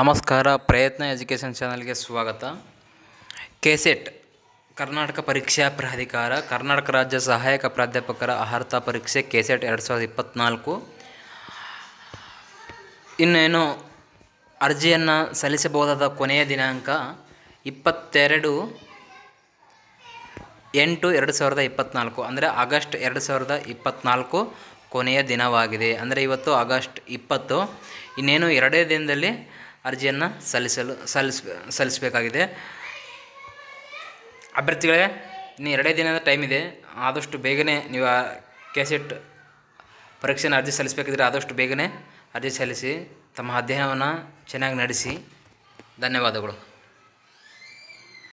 ನಮಸ್ಕಾರ ಪ್ರಯತ್ನ ಎಜುಕೇಷನ್ ಚಾನಲ್ಗೆ ಸ್ವಾಗತ ಕೆಸೆಟ್ ಕರ್ನಾಟಕ ಪರೀಕ್ಷಾ ಪ್ರಾಧಿಕಾರ ಕರ್ನಾಟಕ ರಾಜ್ಯ ಸಹಾಯಕ ಪ್ರಾಧ್ಯಾಪಕರ ಅರ್ಹತಾ ಪರೀಕ್ಷೆ ಕೆಸೆಟ್ ಎರಡು ಸಾವಿರದ ಇಪ್ಪತ್ತ್ನಾಲ್ಕು ಇನ್ನೇನು ಅರ್ಜಿಯನ್ನು ಸಲ್ಲಿಸಬಹುದಾದ ಕೊನೆಯ ದಿನಾಂಕ ಇಪ್ಪತ್ತೆರಡು ಎಂಟು ಎರಡು ಸಾವಿರದ ಇಪ್ಪತ್ತ್ನಾಲ್ಕು ಅಂದರೆ ಆಗಸ್ಟ್ ಎರಡು ಸಾವಿರದ ಇಪ್ಪತ್ತ್ನಾಲ್ಕು ಕೊನೆಯ ದಿನವಾಗಿದೆ ಅಂದರೆ ಇವತ್ತು ಆಗಸ್ಟ್ ಇಪ್ಪತ್ತು ಇನ್ನೇನು ಎರಡೇ ದಿನದಲ್ಲಿ ಅರ್ಜಿಯನ್ನು ಸಲ್ಲಿಸಲು ಸಲ್ಲಿಸ ಸಲ್ಲಿಸಬೇಕಾಗಿದೆ ಅಭ್ಯರ್ಥಿಗಳೇ ಇನ್ನು ಎರಡೇ ದಿನದ ಟೈಮ್ ಇದೆ ಆದಷ್ಟು ಬೇಗನೆ ನೀವು ಆ ಕ್ಯಾಸೆಟ್ ಪರೀಕ್ಷೆನ ಅರ್ಜಿ ಸಲ್ಲಿಸಬೇಕಿದ್ರೆ ಆದಷ್ಟು ಬೇಗನೆ ಅರ್ಜಿ ಸಲ್ಲಿಸಿ ತಮ್ಮ ಅಧ್ಯಯನವನ್ನು ಚೆನ್ನಾಗಿ ನಡೆಸಿ ಧನ್ಯವಾದಗಳು